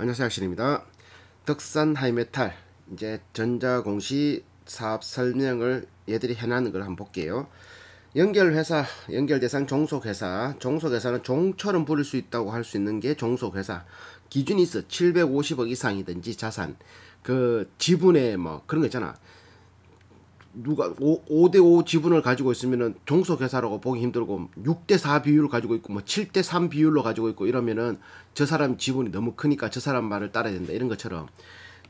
안녕하세요 학신입니다 덕산 하이메탈 이제 전자공시 사업 설명을 얘들이 해놨는 걸 한번 볼게요 연결회사 연결대상 종속회사 종속회사는 종처럼 부를 수 있다고 할 수 있는 게 종속회사 기준이 있어 750억 이상이든지 자산 그 지분의 뭐 그런 거 있잖아 누가 5, 대5 지분을 가지고 있으면은 종속회사라고 보기 힘들고 6대4 비율을 가지고 있고 뭐 7대3 비율로 가지고 있고 이러면은 저 사람 지분이 너무 크니까 저 사람 말을 따라야 된다 이런 것처럼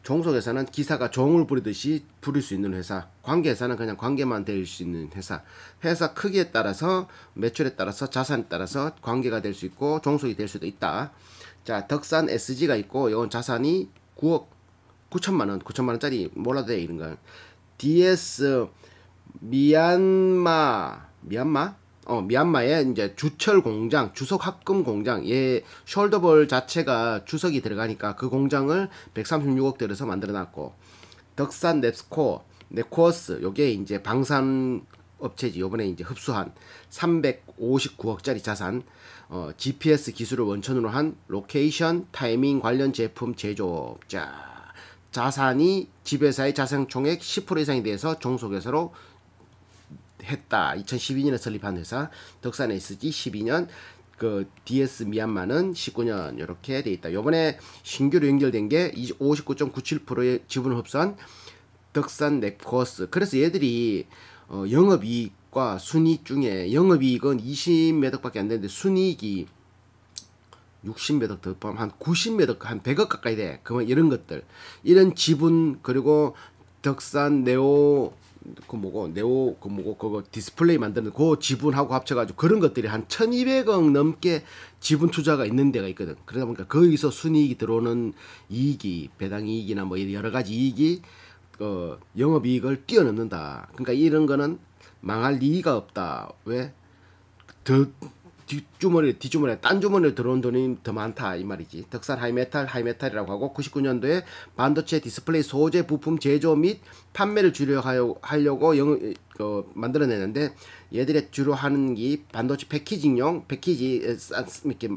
종속회사는 기사가 종을 부리듯이 부릴 수 있는 회사, 관계회사는 그냥 관계만 될 수 있는 회사, 회사 크기에 따라서 매출에 따라서 자산에 따라서 관계가 될 수 있고 종속이 될 수도 있다. 자, 덕산 SG가 있고 이건 자산이 9억 9천만 원, 9천만 원짜리 몰라도 돼 이런 건. DS 미얀마 미얀마 어 미얀마의 이제 주철 공장 주석 합금 공장 얘 숄더볼 자체가 주석이 들어가니까 그 공장을 136억 대로서 만들어놨고 덕산 넵스코 네코어스 요게 이제 방산 업체지 요번에 이제 흡수한 359억짜리 자산 어, GPS 기술을 원천으로 한 로케이션 타이밍 관련 제품 제조업자 자산이 지배사의 자산 총액 10% 이상에 대해서 종속회사로 했다. 2012년에 설립한 회사 덕산 SG 12년 그 DS 미얀마는 19년 이렇게 돼 있다. 요번에 신규로 연결된 게 59.97%의 지분 흡수한 덕산 넥코스. 그래서 얘들이 어, 영업이익과 순이익 중에 영업이익은 20몇 억밖에 안 되는데 순이익이 60m 더 포함 한 90m 한 100억 가까이 돼. 그러면 이런 것들 이런 지분 그리고 덕산 네오 그 뭐고 네오 그 뭐고 그거 디스플레이 만드는 그 지분하고 합쳐가지고 그런 것들이 한 1,200억 넘게 지분 투자가 있는 데가 있거든. 그러다 보니까 거기서 순이익이 들어오는 이익이 배당 이익이나 뭐 여러 가지 이익이 어, 영업 이익을 뛰어넘는다. 그러니까 이런 거는 망할 이유가 없다. 왜? 더 뒷주머니 뒷주머니에 딴 주머니에 들어온 돈이 더 많다 이 말이지. 덕산 하이메탈 하이메탈이라고 하고 99년도에 반도체 디스플레이 소재 부품 제조 및 판매를 주려 하려고 영, 어, 그 만들어내는데 얘들의 주로 하는 게 반도체 패키징용 패키지 이렇게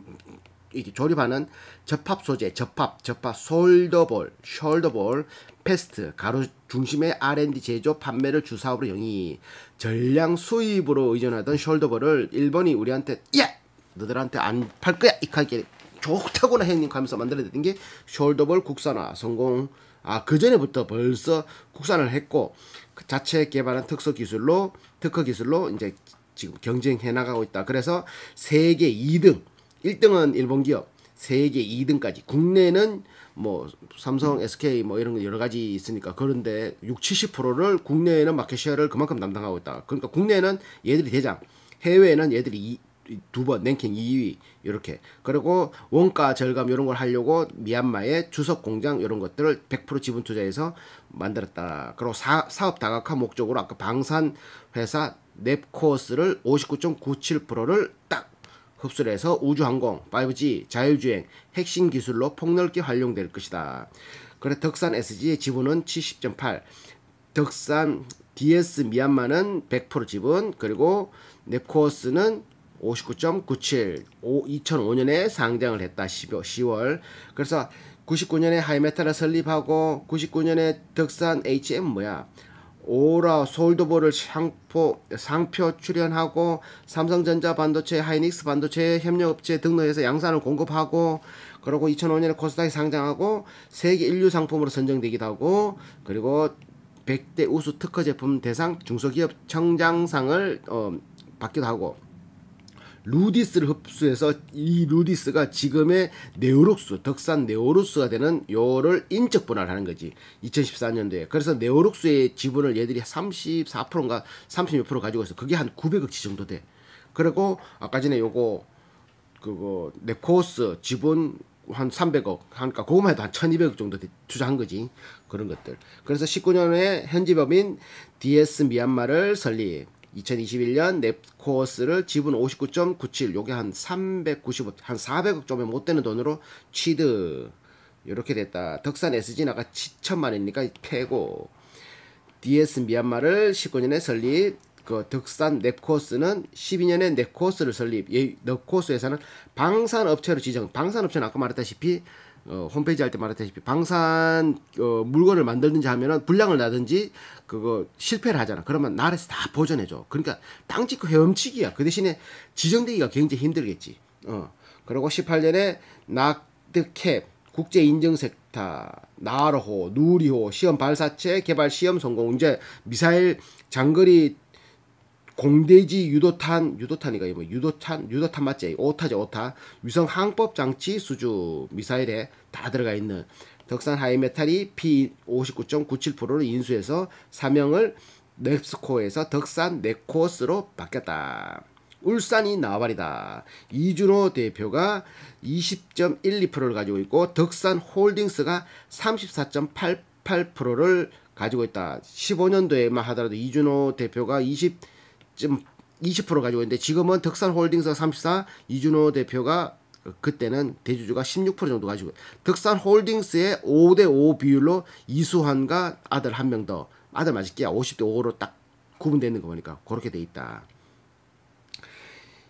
이렇게 조립하는 접합 소재, 접합, 접합, 솔더볼, 숄더볼, 패스트 가로 중심의 R&D 제조 판매를 주사업으로 영위 전량 수입으로 의존하던 숄더버를 일본이 우리한테 야 너들한테 안 팔 거야 이카게 좋다고나 해님 하면서 만들어냈던 게숄더볼 국산화 성공 아그 전에부터 벌써 국산을 했고 그 자체 개발한 특수 기술로 특허 기술로 이제 지금 경쟁해 나가고 있다 그래서 세계 2등 1등은 일본 기업 세계 2등까지 국내는 뭐 삼성, SK 음. 뭐 이런 거 여러 가지 있으니까 그런데 6, 70%를 국내에는 마켓시어를 그만큼 담당하고 있다. 그러니까 국내는 에 얘들이 대장, 해외에는 얘들이 두 번 랭킹 2위 이렇게 그리고 원가 절감 이런 걸 하려고 미얀마의 주석 공장 이런 것들을 100% 지분 투자해서 만들었다. 그리고 사, 사업 다각화 목적으로 아까 방산 회사 넵코스를 59.97%를 딱 흡수해서 우주항공, 5G, 자율주행, 핵심 기술로 폭넓게 활용될 것이다. 그래 덕산 SG의 지분은 70.8, 덕산 DS 미얀마는 100% 지분, 그리고 네코어스는 59.97, 2005년에 상장을 했다. 10월. 그래서 99년에 하이메타를 설립하고 99년에 덕산 HM 뭐야? 오라 솔드볼을 를 상포, 상표 출연하고 삼성전자 반도체, 하이닉스 반도체 협력업체 등록해서 양산을 공급하고 그리고 2005년에 코스닥에 상장하고 세계 인류 상품으로 선정되기도 하고 그리고 100대 우수 특허 제품 대상 중소기업 청장상을 어, 받기도 하고 루디스를 흡수해서 이 루디스가 지금의 네오룩스, 덕산 네오룩스가 되는 요를 인적 분할 하는 거지. 2014년도에. 그래서 네오룩스의 지분을 얘들이 34%인가 36% 가지고 있어. 그게 한 900억치 정도 돼. 그리고 아까 전에 요거 그거 네코스 지분 한 300억 하니까 그러니까 그것만 해도 한 1200억 정도 투자한 거지 그런 것들 그래서 19년에 현지법인 DS 미얀마를 설립 2021년 넵코스를 지분 59.97 요게 한 395, 한 400억 좀에 못 되는 돈으로 취득 요렇게 됐다. 덕산 SG는 아까 7천만이니까 패고 DS 미얀마를 19년에 설립 그 덕산 넵코스는 12년에 넵코스를 설립 예, 넵코스 회사는 방산업체로 지정 방산업체는 아까 말했다시피 어, 홈페이지 할 때 말했다시피 방산 어, 물건을 만들든지 하면은 불량을 나든지 그거 실패를 하잖아. 그러면 나라에서 다 보존해 줘. 그러니까 땅 짓고 헤엄치기야. 그 대신에 지정되기가 굉장히 힘들겠지. 어. 그리고 18년에 낙드캡 국제 인증 섹타 나로호 누리호 시험 발사체 개발 시험 성공 이제 미사일 장거리 공대지 유도탄 유도탄이가 뭐 유도탄 유도탄 맞지 오타죠 오타 위성 항법 장치 수주 미사일에 다 들어가 있는 덕산 하이메탈이 P59.97%를 인수해서 사명을 넵스코에서 덕산 네코스로 바뀌었다. 울산이 나와버리다 이준호 대표가 20.12%를 가지고 있고 덕산 홀딩스가 34.88%를 가지고 있다. 15년도에만 하더라도 이준호 대표가 20 지금 20% 가지고 있는데 지금은 덕산홀딩스가 34, 이준호 대표가 그때는 대주주가 16% 정도 가지고 덕산홀딩스의 5대5 비율로 이수환과 아들 한 명 더 아들 맞을게요. 50대 5로 딱 구분되는 거 보니까 그렇게 돼 있다.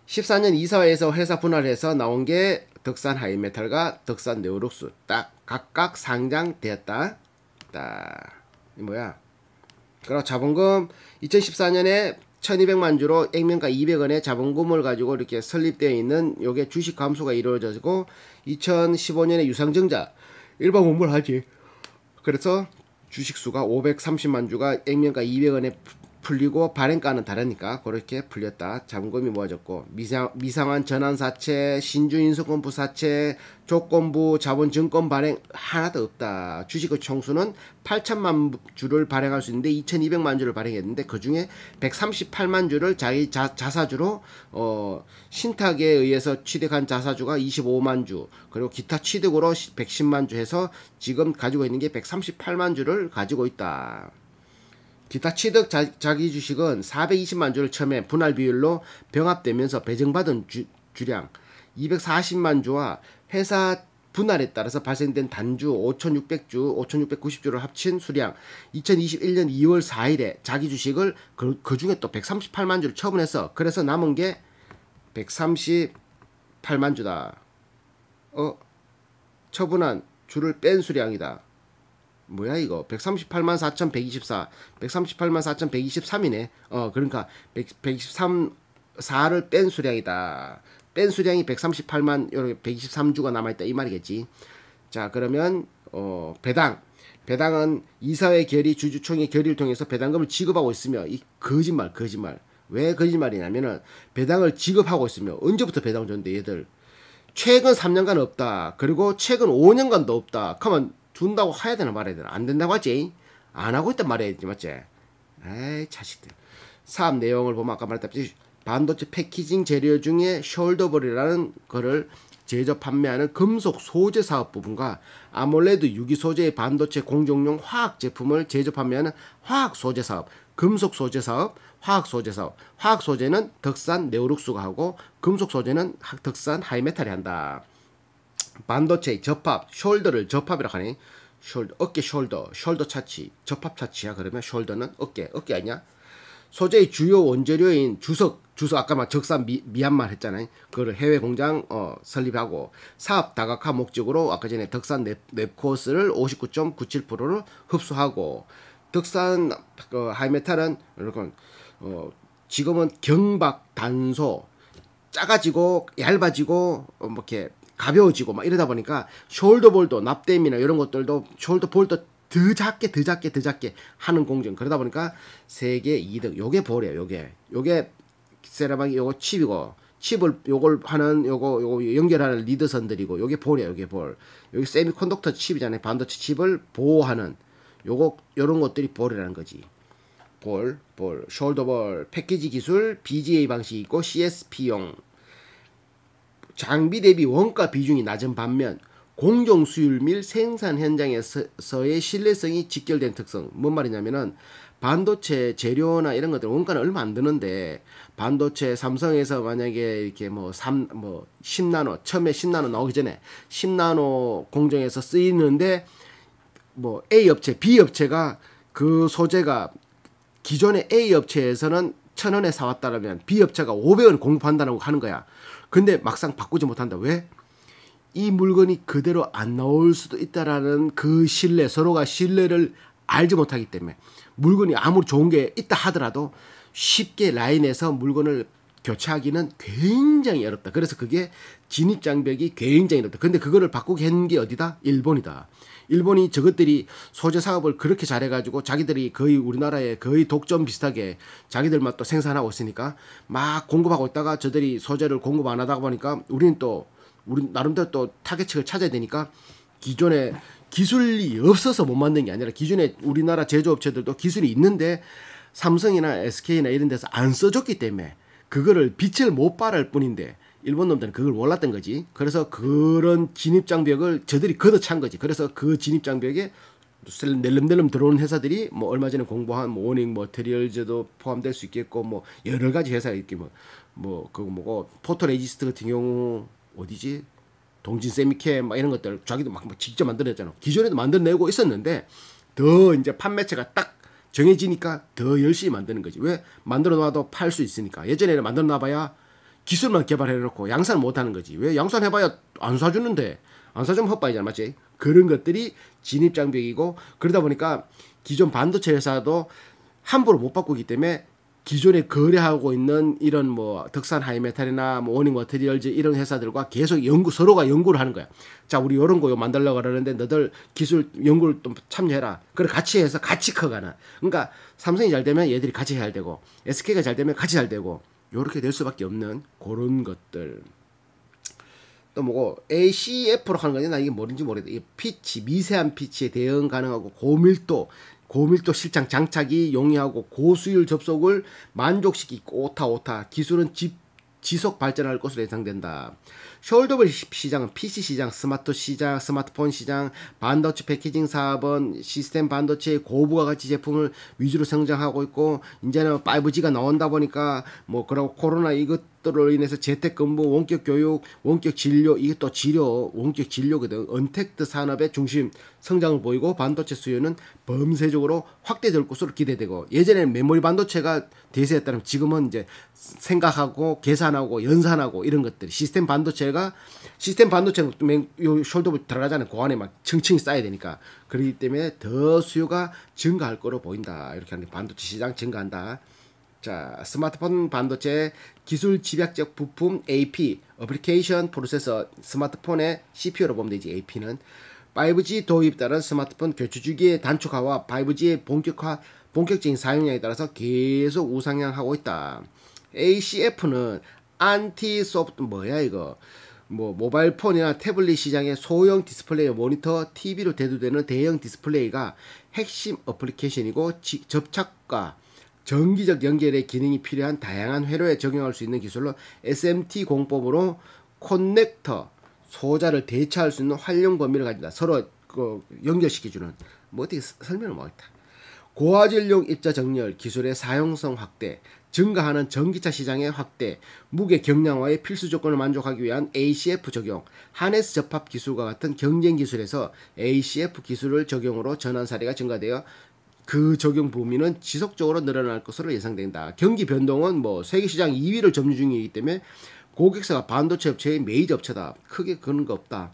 14년 이사회에서 회사 분할해서 나온 게 덕산 하이메탈과 덕산 네오룩스 딱 각각 상장되었다. 딱 뭐야? 그리 자본금 2014년에 1200만 주로 액면가 200원의 자본금을 가지고 이렇게 설립되어 있는 요게 주식 감소가 이루어지고 2015년에 유상증자 일반 공부를 하지. 그래서 주식수가 530만 주가 액면가 200원에 풀리고 발행가는 다르니까 그렇게 풀렸다. 잠금이 모아졌고 미상, 미상한 전환사채, 신주인수권부 사채, 조건부 자본증권 발행 하나도 없다. 주식의 총수는 8천만 주를 발행할 수 있는데 2,200만 주를 발행했는데 그 중에 138만 주를 자기 자, 자사주로 어, 신탁에 의해서 취득한 자사주가 25만 주 그리고 기타 취득으로 110만 주 해서 지금 가지고 있는 게 138만 주를 가지고 있다. 기타 취득 자, 자기 주식은 420만 주를 처음에 분할 비율로 병합되면서 배정받은 주, 주량 240만 주와 회사 분할에 따라서 발생된 단주 5,600주, 5,690주를 합친 수량 2021년 2월 4일에 자기 주식을 그, 그 중에 또 138만 주를 처분해서 그래서 남은 게 138만 주다. 어, 처분한 주를 뺀 수량이다. 뭐야 이거 138만 4124 138만 4123이네 어 그러니까 1 123 4를 뺀 수량이다 뺀 수량이 138만 요렇게 123주가 남아있다 이 말이겠지 자 그러면 어 배당 배당은 이사회 결의 주주총회 결의를 통해서 배당금을 지급하고 있으며 이 거짓말 거짓말 왜 거짓말이냐면은 배당을 지급하고 있으며 언제부터 배당 을 줬는데 얘들 최근 3년간 없다 그리고 최근 5년간도 없다 그러면 준다고 해야 되나 말아야 되나? 안 된다고 하지? 안 하고 있단 말이야, 되지 맞지? 에이, 자식들. 사업 내용을 보면 아까 말했다시 반도체 패키징 재료 중에 숄더볼이라는 거를 제조 판매하는 금속 소재 사업 부분과 아몰레드 유기 소재의 반도체 공정용 화학 제품을 제조 판매하는 화학 소재 사업, 금속 소재 사업, 화학 소재 사업. 화학 소재는 덕산 네오룩수가 하고 금속 소재는 덕산 하이메탈이 한다. 반도체 접합, 숄더를 접합이라고 하니 숄더, 어깨 숄더, 숄더 차치, 접합 차치야 그러면 숄더는 어깨, 어깨 아니야? 소재의 주요 원재료인 주석, 주석 아까 말 적산 미, 얀마 했잖아요. 그걸 해외 공장 어, 설립하고 사업 다각화 목적으로 아까 전에 덕산 랩, 코스를 59.97%를 흡수하고 덕산 그, 하이메탈은 여러분 어, 지금은 경박 단소 작아지고 얇아지고 어, 뭐 이렇게 가벼워지고 막 이러다 보니까 숄더볼도 납땜이나 이런 것들도 숄더볼도 더 작게 더 작게 더 작게 하는 공정 그러다 보니까 세계 2등 요게 볼이에요 요게 요게 세라방이 요거 칩이고 칩을 요걸 하는 요거 요거 연결하는 리드선들이고 요게 볼이에요 요게 볼 여기 세미컨덕터 칩이잖아요 반도체 칩을 보호하는 요거 요런 것들이 볼이라는 거지 볼, 볼, 숄더볼, 패키지 기술, BGA 방식이 있고 CSP용 장비 대비 원가 비중이 낮은 반면 공정 수율 및 생산 현장에서의 신뢰성이 직결된 특성. 뭔 말이냐면은 반도체 재료나 이런 것들 원가는 얼마 안 드는데 반도체 삼성에서 만약에 이렇게 뭐 삼뭐 10나노 뭐 처음에 10나노 나오기 전에 10나노 공정에서 쓰이는데 뭐 A 업체, B 업체가 그 소재가 기존의 A 업체에서는 천원에 사왔다라면 B 업체가 오백 원 공급한다라고 하는 거야. 근데 막상 바꾸지 못한다. 왜? 이 물건이 그대로 안 나올 수도 있다라는 그 신뢰, 서로가 신뢰를 알지 못하기 때문에 물건이 아무리 좋은 게 있다 하더라도 쉽게 라인에서 물건을 교체하기는 굉장히 어렵다. 그래서 그게 진입 장벽이 굉장히 어렵다. 근데 그거를 바꾸게 한 게 어디다? 일본이다. 일본이 저것들이 소재 사업을 그렇게 잘해가지고 자기들이 거의 우리나라에 거의 독점 비슷하게 자기들만 또 생산하고 있으니까 막 공급하고 있다가 저들이 소재를 공급 안 하다 보니까 우리는 또 우리 나름대로 또 타겟층을 찾아야 되니까 기존에 기술이 없어서 못 만든 게 아니라 기존에 우리나라 제조업체들도 기술이 있는데 삼성이나 SK나 이런 데서 안 써줬기 때문에 그거를 빛을 못 발할 뿐인데 일본 놈들은 그걸 몰랐던 거지. 그래서 그런 진입장벽을 저들이 걷어찬 거지. 그래서 그 진입장벽에 낼름낼름 들어오는 회사들이 뭐 얼마 전에 공부한 모닝머테리얼즈도 뭐 포함될 수 있겠고 뭐 여러 가지 회사 이렇게 뭐, 뭐 그거 뭐고 포토레지스트 같은 경우 어디지 동진 세미캠 막 이런 것들 자기도 막 직접 만들었잖아. 기존에도 만들어내고 있었는데 더 이제 판매체가 딱 정해지니까 더 열심히 만드는 거지. 왜? 만들어 놔도 팔 수 있으니까. 예전에는 만들어 놔봐야 기술만 개발해놓고 양산 못하는 거지. 왜? 양산해봐야 안 사주는데. 안 사주면 헛바이잖아. 맞지? 그런 것들이 진입장벽이고 그러다 보니까 기존 반도체 회사도 함부로 못 바꾸기 때문에 기존에 거래하고 있는 이런 뭐 덕산 하이메탈이나 뭐 오닝 머테리얼즈 이런 회사들과 계속 연구 서로가 연구를 하는 거야. 자, 우리 요런 거 만들려고 그러는데 너들 기술 연구를 좀 참여해라. 그래 같이 해서 같이 커가나. 그러니까 삼성이 잘 되면 얘들이 같이 잘 되고 SK가 잘 되면 같이 잘 되고 요렇게 될 수밖에 없는 그런 것들. 또 뭐고 ACF로 하는 거냐 나 이게 뭔지 모르겠다. 이 피치 미세한 피치에 대응 가능하고 고밀도 고밀도 실장 장착이 용이하고 고수율 접속을 만족시키고 오타오타 기술은 집, 지속 발전할 것으로 예상된다. 숄더블 시장은 PC 시장, 스마트 시장, 스마트폰 시장, 반도체 패키징 사업은 시스템 반도체의 고부가 가치 제품을 위주로 성장하고 있고 이제는 5G가 나온다 보니까 뭐 그러고 코로나 이것 또로 인해서 재택근무, 원격 교육, 원격 진료, 이게 또진료 원격 진료거든. 언택트 산업의 중심 성장을 보이고 반도체 수요는 범세적으로 확대될 것으로 기대되고 예전에는 메모리 반도체가 대세였다면 지금은 이제 생각하고 계산하고 연산하고 이런 것들이 시스템 반도체가 시스템 반도체는 요 숄더부 들어가잖아요. 고그 안에 막 층층이 쌓여야 되니까 그렇기 때문에 더 수요가 증가할 거로 보인다. 이렇게 하는 반도체 시장 증가한다. 자, 스마트폰 반도체 기술 집약적 부품 AP, 어플리케이션 프로세서 스마트폰의 CPU로 보면 되지 AP는 5G 도입 따른 스마트폰 교체 주기의 단축화와 5G의 본격화 본격적인 사용량에 따라서 계속 우상향하고 있다. ACF는 안티 소프트 뭐야 이거? 뭐 모바일 폰이나 태블릿 시장의 소형 디스플레이 모니터, TV로 대두되는 대형 디스플레이가 핵심 어플리케이션이고 지, 접착과 정기적 연결의 기능이 필요한 다양한 회로에 적용할 수 있는 기술로 SMT 공법으로 커넥터 소자를 대체할 수 있는 활용 범위를 가진다. 서로 그 연결시켜주는 뭐 어떻게 설명을 못하겠다. 고화질용 입자 정렬 기술의 사용성 확대, 증가하는 전기차 시장의 확대, 무게 경량화의 필수 조건을 만족하기 위한 ACF 적용, 하네스 접합 기술과 같은 경쟁 기술에서 ACF 기술을 적용으로 전환 사례가 증가되어 그 적용 범위는 지속적으로 늘어날 것으로 예상된다. 경기 변동은 뭐 세계 시장 2위를 점유 중이기 때문에 고객사가 반도체 업체의 메이저 업체다. 크게 그런 거 없다.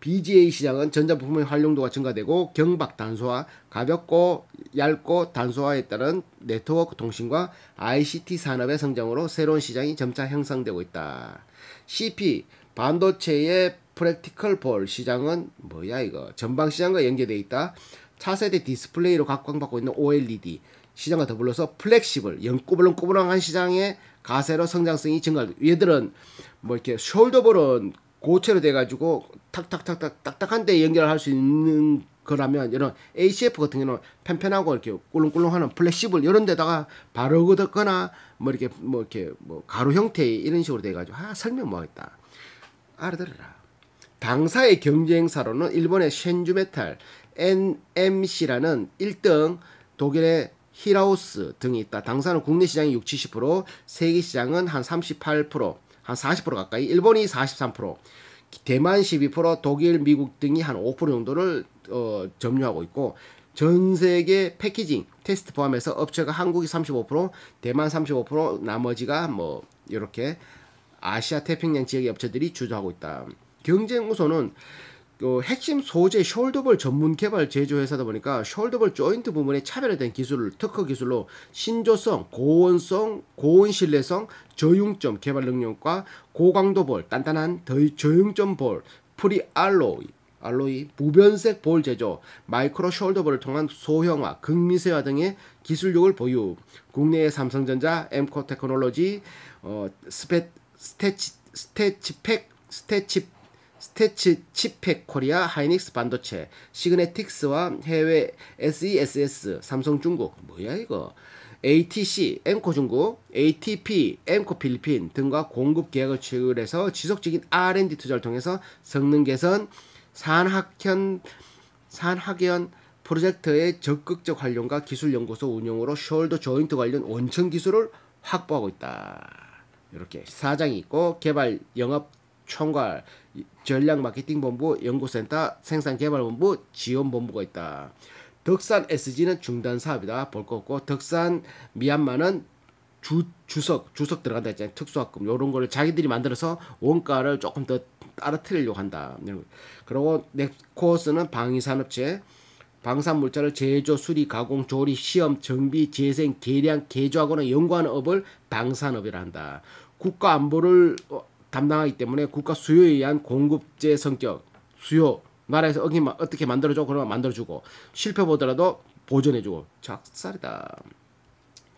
BGA 시장은 전자부품의 활용도가 증가되고 경박 단소화, 가볍고 얇고 단소화에 따른 네트워크 통신과 ICT 산업의 성장으로 새로운 시장이 점차 형성되고 있다. CP 반도체의 프랙티컬 볼 시장은 뭐야 이거 전방 시장과 연계돼 있다. 차세대 디스플레이로 각광받고 있는 OLED 시장과 더불어서 플렉시블 연꼬불렁꼬불렁한 시장의 가세로 성장성이 증가하고 얘들은 뭐 이렇게 숄더볼은 고체로 돼가지고 탁탁탁탁 딱딱한데 연결할 수 있는 거라면 이런 ACF 같은 경우는 편편하고 이렇게 꿀렁꿀렁하는 플렉시블 이런 데다가 바로고 듣거나 뭐 이렇게 뭐 이렇게 뭐가로 형태 이런 식으로 돼가지고 아 설명 뭐하겠다 알아들어라 당사의 경쟁사로는 일본의 셴주메탈 NMC라는 1등 독일의 히라우스 등이 있다. 당사는 국내 시장이 6, 70%, 세계 시장은 한 38%, 한 40% 가까이, 일본이 43%, 대만 12%, 독일, 미국 등이 한 5% 정도를 어, 점유하고 있고 전 세계 패키징 테스트 포함해서 업체가 한국이 35%, 대만 35%, 나머지가 뭐 이렇게 아시아 태평양 지역의 업체들이 주도하고 있다. 경쟁 우선은 그 핵심 소재 숄더볼 전문 개발 제조회사다 보니까 숄더볼 조인트 부문에 차별화된 기술을 특허 기술로 신조성, 고온성, 고온신뢰성, 저융점 개발 능력과 고강도 볼, 단단한 저융점 볼, 프리 알로이, 알로이, 무변색 볼 제조, 마이크로 숄더볼을 통한 소형화, 극미세화 등의 기술력을 보유. 국내의 삼성전자, 엠코 테크놀로지, 어, 스페, 스테치, 스테치팩, 스테치 스테츠 치펙 코리아 하이닉스 반도체 시그네틱스와 해외 SESS 삼성 중국 뭐야 이거 ATC 엠코 중국 ATP 엠코 필리핀 등과 공급 계약을 체결해서 지속적인 R&D 투자를 통해서 성능 개선 산학현 산학연 프로젝트의 적극적 활용과 기술 연구소 운영으로 숄더 조인트 관련 원천 기술을 확보하고 있다. 이렇게 사장이 있고 개발 영업 총괄 전략 마케팅 본부, 연구센터, 생산개발본부, 지원본부가 있다. 덕산 SG는 중단 사업이다. 볼 거 없고 덕산 미얀마는 주, 주석, 주석 들어간다 했잖아요. 특수학금. 요런 거를 자기들이 만들어서 원가를 조금 더 떨어뜨리려고 한다. 그리고 넥코스는 방위산업체, 방산물자를 제조, 수리, 가공, 조리 시험, 정비, 재생, 계량, 개조하거나 연구하는 업을 방산업이라 한다. 국가 안보를 어, 담당하기 때문에 국가 수요에 의한 공급제 성격, 수요, 나라에서 어기만 어떻게 만들어줘? 그러면 만들어주고 실패 보더라도 보존해주고 작살이다.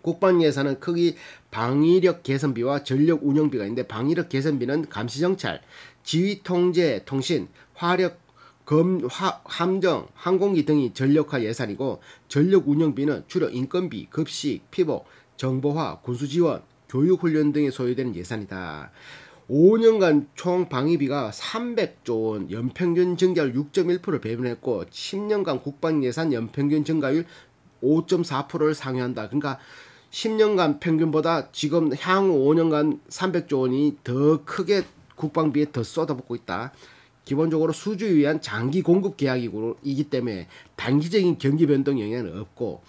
국방 예산은 크기 방위력 개선비와 전력 운영비가 있는데 방위력 개선비는 감시 정찰, 지휘 통제, 통신, 화력 검, 화, 함정, 항공기 등이 전력화 예산이고 전력 운영비는 주로 인건비, 급식, 피복, 정보화, 군수 지원, 교육 훈련 등에 소요되는 예산이다. 5년간 총 방위비가 300조 원, 연평균 증가율 6.1%를 배분했고 10년간 국방 예산 연평균 증가율 5.4%를 상회한다. 그러니까 10년간 평균보다 지금 향후 5년간 300조 원이 더 크게 국방비에 더 쏟아붓고 있다. 기본적으로 수주에 의한 장기 공급 계약이기 때문에 단기적인 경기 변동 영향은 없고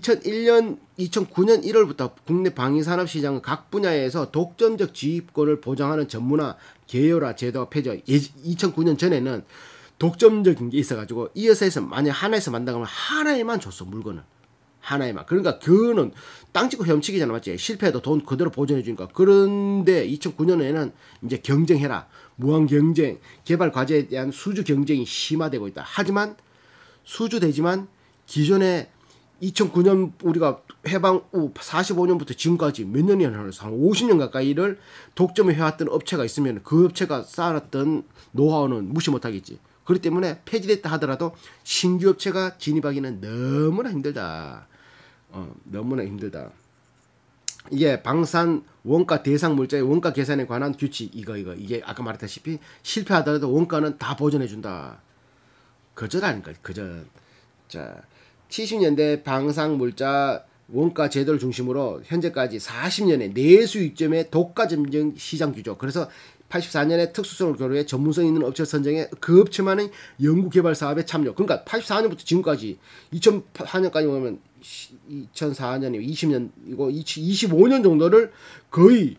2001년, 2009년 1월부터 국내 방위산업시장은 각 분야에서 독점적 지휘권을 보장하는 전문화, 개요라 제도가 폐지와 2009년 예, 전에는 독점적인 게 있어가지고 이 회사에서 만약 하나에서 만다가면 하나에만 줬어, 물건을. 하나에만. 그러니까 그는 땅 찍고 혐치기잖아, 맞지? 실패해도 돈 그대로 보존해주니까. 그런데 2009년에는 이제 경쟁해라. 무한 경쟁, 개발 과제에 대한 수주 경쟁이 심화되고 있다. 하지만 수주되지만 기존의 2009년 우리가 해방 후 45년부터 지금까지 몇 년이나 해서 한 50년 가까이를 독점해 왔던 업체가 있으면 그 업체가 쌓았던 노하우는 무시 못하겠지. 그렇기 때문에 폐지됐다 하더라도 신규 업체가 진입하기는 너무나 힘들다. 어, 너무나 힘들다. 이게 방산 원가 대상 물자의 원가 계산에 관한 규칙 이거 이거 이게 아까 말했다시피 실패하더라도 원가는 다 보전해 준다. 거절 아닌가 거절. 자 70년대 방상 물자 원가 제도를 중심으로 현재까지 40년의 내수 이점의 독과 점정 시장 규정. 그래서 84년에 특수성을 겨루해 전문성 있는 업체 선정에 그 업체만의 연구 개발 사업에 참여. 그러니까 84년부터 지금까지 2004년까지 보면 2004년이 20년이고 25년 정도를 거의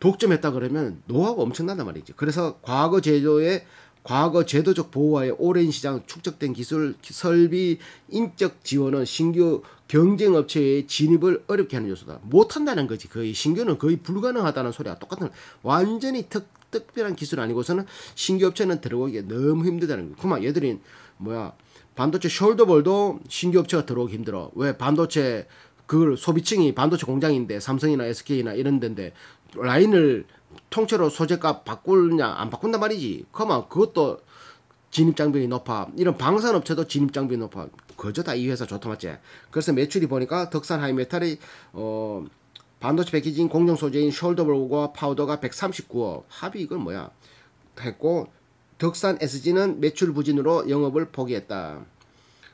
독점했다 그러면 노하우가 엄청난단 말이죠. 그래서 과거 제조의 과거 제도적 보호와의 오랜 시장 축적된 기술 설비 인적 지원은 신규 경쟁 업체의 진입을 어렵게 하는 요소다. 못한다는 거지. 거의 신규는 거의 불가능하다는 소리와 똑같은 완전히 특, 특별한 기술 아니고서는 신규 업체는 들어오기 너무 힘들다는 거. 그만 얘들이 뭐야 반도체 숄더볼도 신규 업체가 들어오기 힘들어. 왜 반도체 그걸 소비층이 반도체 공장인데 삼성이나 SK나 이런 데인데 라인을 통째로 소재값 바꾸냐 안 바꾼단 말이지. 그만 그것도 진입장벽이 높아. 이런 방산업체도 진입장벽이 높아. 그저 다 이 회사 좋다 맞지? 그래서 매출이 보니까 덕산 하이메탈이 어 반도체 패키징 공정 소재인 숄더블과 파우더가 139억 합이 이건 뭐야 했고 덕산 SG는 매출 부진으로 영업을 포기했다.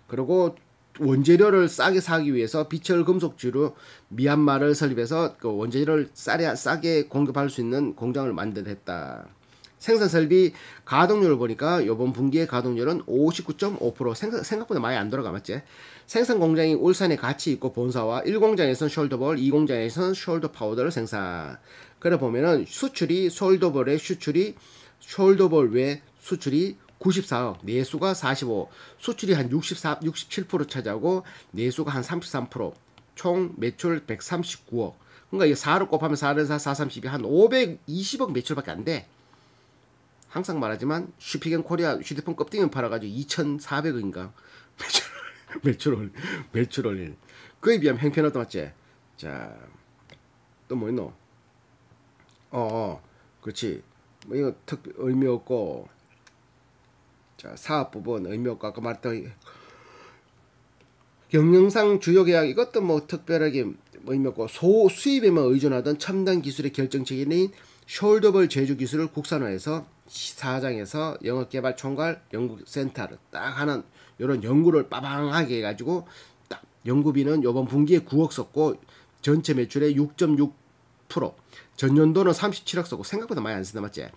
그리고 원재료를 싸게 사기 위해서 비철 금속주로 미얀마를 설립해서 그 원재료를 싸게, 싸게 공급할 수 있는 공장을 만들었다. 생산 설비 가동률을 보니까 요번 분기의 가동률은 59.5% 생각, 생각보다 많이 안 돌아가 맞지? 생산 공장이 울산에 같이 있고 본사와 1공장에선 서 숄더볼, 2공장에선 서 숄더 파우더를 생산. 그래 보면은 수출이 숄더볼의 수출이 숄더볼 외 수출이 94억, 내수가 45, 수출이 한 64, 67% 차지하고 내수가 한 33%, 총 매출 139억. 그러니까 이 4로 곱하면 4는 4, 4, 32, 한 520억 매출밖에 안 돼. 항상 말하지만 슈피겐 코리아 휴대폰 껍데기만 팔아가지고 2,400억인가 매출 매출 올 매출 올린 그에 비하면 행편하다 맞지? 자 또 뭐 있노? 어, 어 그렇지 뭐 이거 특 의미 없고 자, 사업 부분 의무과고 아까 말했던 경영상 주요 계약 이것도 뭐 특별하게 의무없고소 수입에만 의존하던 첨단 기술의 결정체인 숄더블 제조 기술을 국산화해서 사장에서 영업개발 총괄 연구센터를 딱 하는 이런 연구를 빠방하게 해가지고 딱 연구비는 요번 분기에 9억 썼고 전체 매출의 6.6% 전년도는 37억 썼고 생각보다 많이 안쓰다 맞지?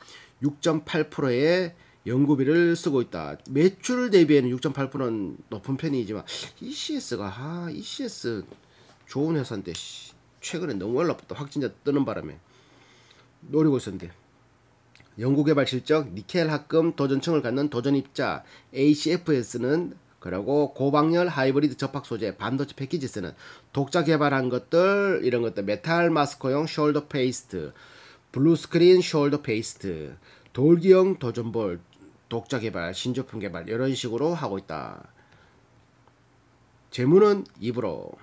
6.8%의 연구비를 쓰고 있다. 매출 대비에는 6.8%는 높은 편이지만 ECS가 아 ECS 좋은 회사인데 최근에 너무 올라붙다 확진자 뜨는 바람에 노리고 있었는데 연구개발 실적, 니켈 합금 도전층을 갖는 도전입자 ACFS는 그리고 고방열 하이브리드 접합 소재 반도체 패키지 쓰는 독자 개발한 것들 이런 것들 메탈 마스크용 숄더 페이스트 블루스크린 숄더 페이스트 돌기형 도전볼 독자 개발, 신제품 개발 이런 식으로 하고 있다. 재무는 입으로